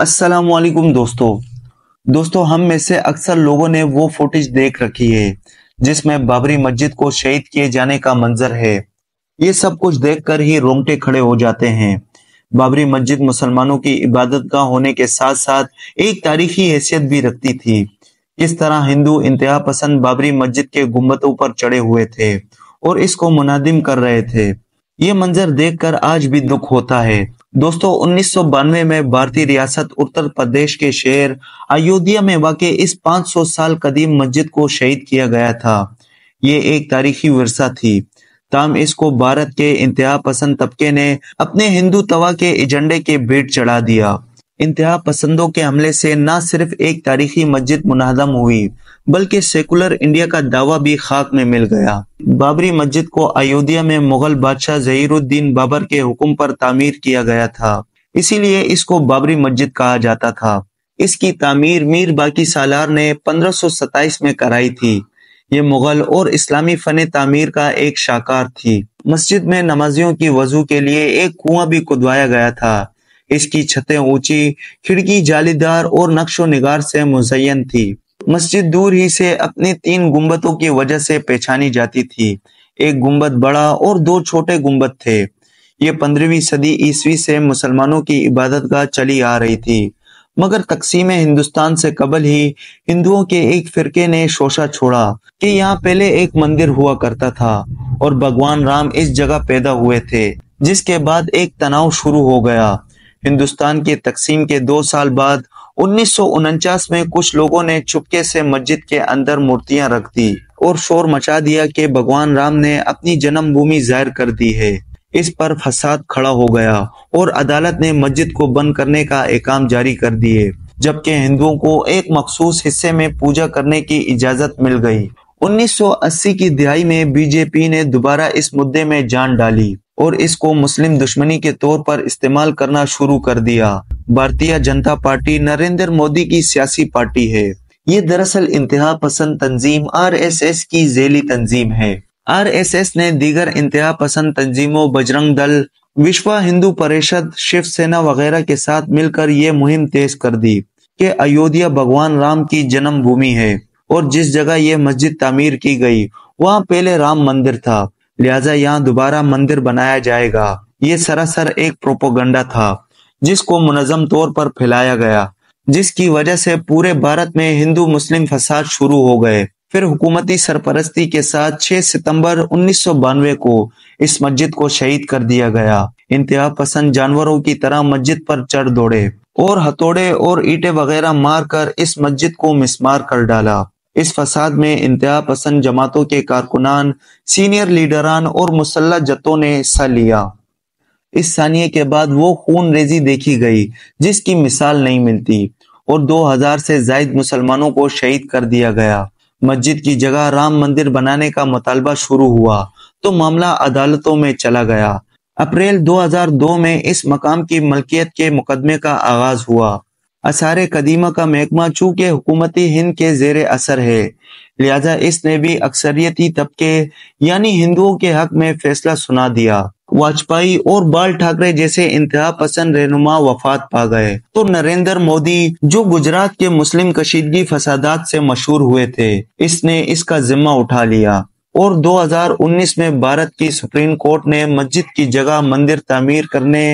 असलकुम दोस्तों दोस्तों हम में से अक्सर लोगों ने वो फुटेज देख रखी है जिसमें बाबरी मस्जिद को शहीद किए जाने का मंजर है ये सब कुछ देखकर ही रोंगटे खड़े हो जाते हैं बाबरी मस्जिद मुसलमानों की इबादत का होने के साथ साथ एक तारीखी हैसियत भी रखती थी इस तरह हिंदू इंतहा पसंद बाबरी मस्जिद के गुम्बतों पर चढ़े हुए थे और इसको मुनादिम कर रहे थे ये मंजर देखकर आज भी दुख होता है दोस्तों उन्नीस में भारतीय रियासत उत्तर प्रदेश के शहर अयोध्या में वाकई इस 500 साल कदीम मस्जिद को शहीद किया गया था ये एक तारीखी वर्षा थी ताम इसको भारत के इंतहा पसंद तबके ने अपने हिंदू तवा के एजेंडे के भेंट चढ़ा दिया इंतहा पसंदों के हमले से न सिर्फ एक तारीखी मस्जिद मुनहदम हुई बल्कि सेकुलर इंडिया का दावा भी खाक में मिल गया बाबरी मस्जिद को अयोध्या में मुगल बादशाह जहीरुद्दीन बाबर के हुक्म पर तामीर किया गया था इसीलिए इसको बाबरी मस्जिद कहा जाता था इसकी तामीर मीर बाकी सालार ने सताइस में कराई थी ये मुगल और इस्लामी फन तामीर का एक शाकार थी मस्जिद में नमाजियों की वजू के लिए एक कुआं भी खुदवाया गया था इसकी छतें ऊंची खिड़की जालीदार और नक्शो निगार से मुजयन थी मस्जिद दूर ही से अपने तीन गुम्बतों की वजह से पहचानी जाती थी एक गुम्बद बड़ा और दो छोटे गुंबद थे ये पंद्रहवीं सदी ईस्वी से मुसलमानों की इबादत गाह चली आ रही थी मगर तकसीम हिंदुस्तान से कबल ही हिंदुओं के एक फिरके ने शोशा छोड़ा कि यहाँ पहले एक मंदिर हुआ करता था और भगवान राम इस जगह पैदा हुए थे जिसके बाद एक तनाव शुरू हो गया हिंदुस्तान की तकसीम के दो साल बाद उन्नीस में कुछ लोगों ने चुपके से मस्जिद के अंदर मूर्तियां रख दी और शोर मचा दिया कि भगवान राम ने अपनी जन्मभूमि जाहिर कर दी है इस पर फसाद खड़ा हो गया और अदालत ने मस्जिद को बंद करने का एकाम जारी कर दिए जबकि हिंदुओं को एक मखसूस हिस्से में पूजा करने की इजाजत मिल गई 1980 की दिहाई में बीजेपी ने दोबारा इस मुद्दे में जान डाली और इसको मुस्लिम दुश्मनी के तौर पर इस्तेमाल करना शुरू कर दिया भारतीय जनता पार्टी नरेंद्र मोदी की सियासी पार्टी है ये दरअसल इंतहा पसंद तंजीम एस की जेली तंजीम है आरएसएस ने दीगर इंतहा पसंद तंजीमों बजरंग दल विश्व हिंदू परिषद शिवसेना वगैरह के साथ मिलकर ये मुहिम तेज कर दी कि अयोध्या भगवान राम की जन्मभूमि है और जिस जगह ये मस्जिद तामीर की गई वहाँ पहले राम मंदिर था लिहाजा यहाँ दोबारा मंदिर बनाया जाएगा ये सरासर एक प्रोपोगंडा था जिसको मुनजम तौर पर फैलाया गया जिसकी वजह से पूरे भारत में हिंदू मुस्लिम फसाद शुरू हो गए फिर हुकूमती सरपरस्ती के साथ 6 सितंबर उन्नीस को इस मस्जिद को शहीद कर दिया गया इंतहा पसंद जानवरों की तरह मस्जिद पर चढ़ दौड़े और हथौड़े और ईटे वगैरह मारकर इस मस्जिद को मिसमार कर डाला इस फसाद में इंतहा पसंद जमातों के कारकुनान सीनियर लीडरान और मुसल्ला जतों ने हिस्सा लिया इस सानिये के बाद वो खून रेजी देखी गई जिसकी मिसाल नहीं मिलती और 2000 से जायद मुसलमानों को शहीद कर दिया गया मस्जिद की जगह राम मंदिर बनाने का मुतालबा शुरू हुआ तो मामला अदालतों में चला गया अप्रैल 2002 में इस मकाम की मलकियत के मुकदमे का आगाज हुआ असार कदीमा का महकमा चूँकि हुकूमती हिंद के जेर असर है लिहाजा इसने भी अक्सरियती तबके यानी हिंदुओं के हक में फैसला सुना दिया वाजपेयी और बाल ठाकरे जैसे इंतहा पसंद रहनुमा वफात पा गए तो नरेंद्र मोदी जो गुजरात के मुस्लिम कशीदगी फसादात से मशहूर हुए थे इसने इसका जिम्मा उठा लिया और 2019 में भारत की सुप्रीम कोर्ट ने मस्जिद की जगह मंदिर तामीर करने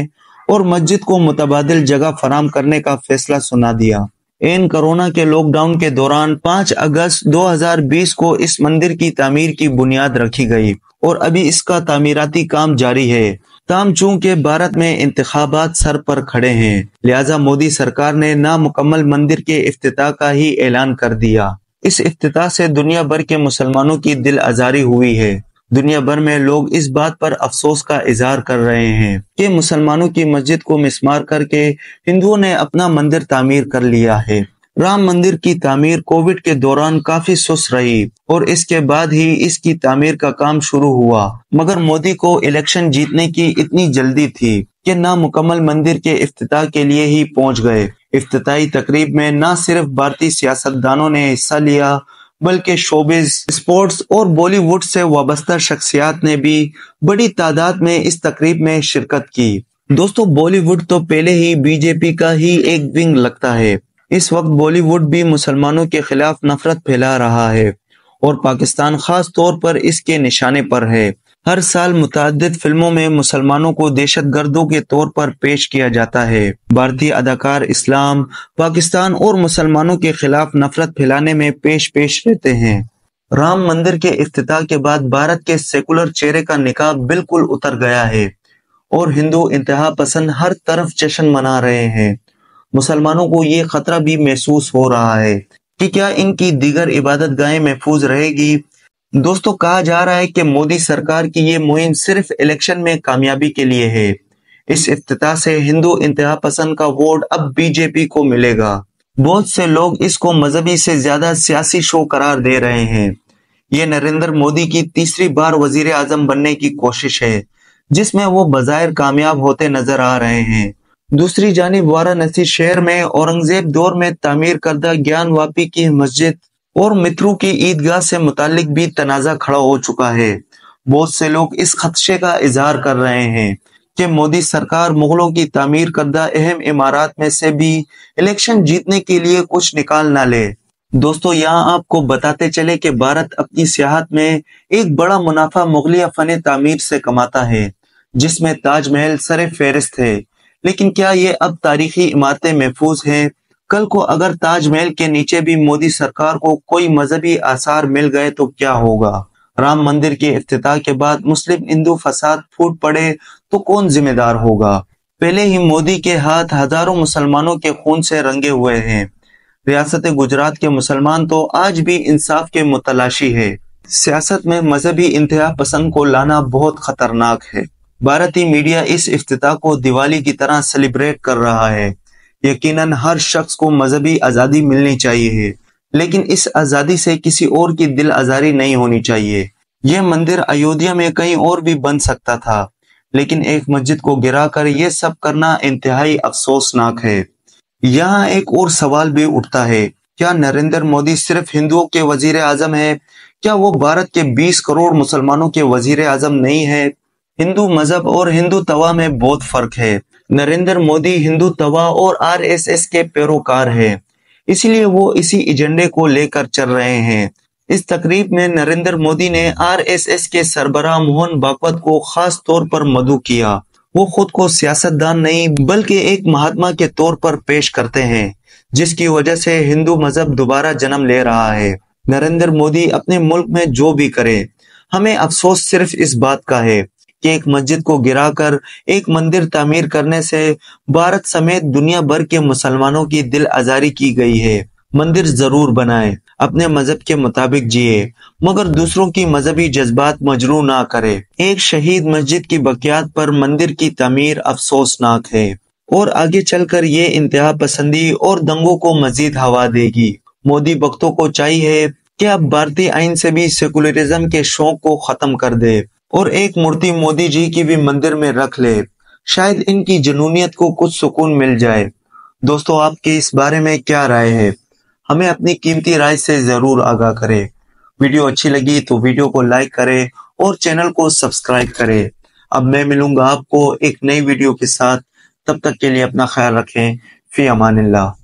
और मस्जिद को मुतबाद जगह फराम करने का फैसला सुना दिया इन कोरोना के लॉकडाउन के दौरान 5 अगस्त 2020 को इस मंदिर की तमीर की बुनियाद रखी गई और अभी इसका तमीराती काम जारी है ताम चूंकि भारत में इंतबात सर पर खड़े हैं लिहाजा मोदी सरकार ने नामुकम्मल मंदिर के अफ्ताह का ही ऐलान कर दिया इस अफ्ताह से दुनिया भर के मुसलमानों की दिल आजारी हुई है दुनिया भर में लोग इस बात पर अफसोस का इजहार कर रहे हैं कि मुसलमानों की मस्जिद को मिसमार करके हिंदुओं ने अपना मंदिर तामीर कर लिया है राम मंदिर की तामीर कोविड के दौरान काफी सुस्त रही और इसके बाद ही इसकी तामीर का काम शुरू हुआ मगर मोदी को इलेक्शन जीतने की इतनी जल्दी थी कि मुकम्मल मंदिर के अफ्ताह के लिए ही पहुंच गए अफ्ताही तकरीब में न सिर्फ भारतीय सियासतदानों ने हिस्सा लिया बल्कि शोबिज स्पोर्ट्स और बॉलीवुड से वाबस्ता शख्सियात ने भी बड़ी तादाद में इस तकरीब में शिरकत की दोस्तों बॉलीवुड तो पहले ही बीजेपी का ही एक विंग लगता है इस वक्त बॉलीवुड भी मुसलमानों के खिलाफ नफरत फैला रहा है और पाकिस्तान खास तौर पर इसके निशाने पर है हर साल मुतद फिल्मों में मुसलमानों को दहशत गर्दों के तौर पर पेश किया जाता है भारतीय अदाकार इस्लाम पाकिस्तान और मुसलमानों के खिलाफ नफरत फैलाने में पेश पेश रहते हैं राम मंदिर के अफ्ताह के बाद भारत के सेकुलर चेहरे का निकाब बिल्कुल उतर गया है और हिंदू इंतहा पसंद हर तरफ जश्न मना रहे हैं मुसलमानों को ये खतरा भी महसूस हो रहा है कि क्या इनकी दीगर इबादत गाहें महफूज रहेगी दोस्तों कहा जा रहा है कि मोदी सरकार की ये मुहिम सिर्फ इलेक्शन में कामयाबी के लिए है इस इफ्तः से हिंदू इंतहा पसंद का वोट अब बीजेपी को मिलेगा बहुत से लोग इसको मजहबी से ज्यादा सियासी शो करार दे रहे हैं ये नरेंद्र मोदी की तीसरी बार वजीर आजम बनने की कोशिश है जिसमें वो बाजायर कामयाब होते नजर आ रहे हैं दूसरी जानब वाराणसी शहर में औरंगजेब दौर में तामीर करदा ज्ञान वापी की मस्जिद और मित्रों की ईदगाह से मुतालिक भी तनाजा खड़ा हो चुका है बहुत से लोग इस खदशे का इजहार कर रहे हैं कि मोदी सरकार मुगलों की तमीर करदा अहम इमारत में से भी इलेक्शन जीतने के लिए कुछ निकाल ना ले दोस्तों यहाँ आपको बताते चले कि भारत अपनी सियाहत में एक बड़ा मुनाफा मुगलिया फन तामीर से कमाता है जिसमें ताजमहल सर फहरिस्त है लेकिन क्या ये अब तारीखी इमारतें महफूज हैं कल को अगर ताजमहल के नीचे भी मोदी सरकार को कोई मजहबी आसार मिल गए तो क्या होगा राम मंदिर के अफ्ताह के बाद मुस्लिम हिंदू फसाद फूट पड़े तो कौन जिम्मेदार होगा पहले ही मोदी के हाथ हजारों मुसलमानों के खून से रंगे हुए हैं रियासत गुजरात के मुसलमान तो आज भी इंसाफ के मुतलाशी है सियासत में मजहबी इंतहा पसंद को लाना बहुत खतरनाक है भारतीय मीडिया इस अफ्ताह को दिवाली की तरह सेलिब्रेट कर रहा है यकीनन हर शख्स को मजहबी आज़ादी मिलनी चाहिए लेकिन इस आज़ादी से किसी और की दिल आज़ारी नहीं होनी चाहिए यह मंदिर अयोध्या में कहीं और भी बन सकता था लेकिन एक मस्जिद को गिरा कर यह सब करना इंतहाई अफसोसनाक है यहाँ एक और सवाल भी उठता है क्या नरेंद्र मोदी सिर्फ हिंदुओं के वजीर आजम है क्या वो भारत के 20 करोड़ मुसलमानों के वजीर आजम नहीं है हिंदू मजहब और हिंदू तवा में बहुत फर्क है नरेंद्र मोदी हिंदू तवा और आरएसएस के पैरोकार है इसलिए वो इसी एजेंडे को लेकर चल रहे हैं इस तकरीब में नरेंद्र मोदी ने आरएसएस के सरबरा मोहन भागवत को खास तौर पर मधु किया वो खुद को सियासतदान नहीं बल्कि एक महात्मा के तौर पर पेश करते हैं जिसकी वजह से हिंदू मजहब दोबारा जन्म ले रहा है नरेंद्र मोदी अपने मुल्क में जो भी करे हमें अफसोस सिर्फ इस बात का है कि एक मस्जिद को गिराकर एक मंदिर तामीर करने से भारत समेत दुनिया भर के मुसलमानों की दिल आजारी की गई है मंदिर जरूर बनाए अपने मजहब के मुताबिक जिए मगर दूसरों की मजहबी जज्बात मजरू ना करे एक शहीद मस्जिद की बकियात पर मंदिर की तमीर अफसोसनाक है और आगे चलकर ये इंतहा पसंदी और दंगों को मजीद हवा देगी मोदी भक्तों को चाहिए कि अब भारतीय आइन से भी सेकुलरिज्म के शौक को खत्म कर दे और एक मूर्ति मोदी जी की भी मंदिर में रख ले शायद इनकी जनूनियत को कुछ सुकून मिल जाए दोस्तों आपके इस बारे में क्या राय है हमें अपनी कीमती राय से जरूर आगाह करें वीडियो अच्छी लगी तो वीडियो को लाइक करें और चैनल को सब्सक्राइब करें अब मैं मिलूंगा आपको एक नई वीडियो के साथ तब तक के लिए अपना ख्याल रखें फी अमान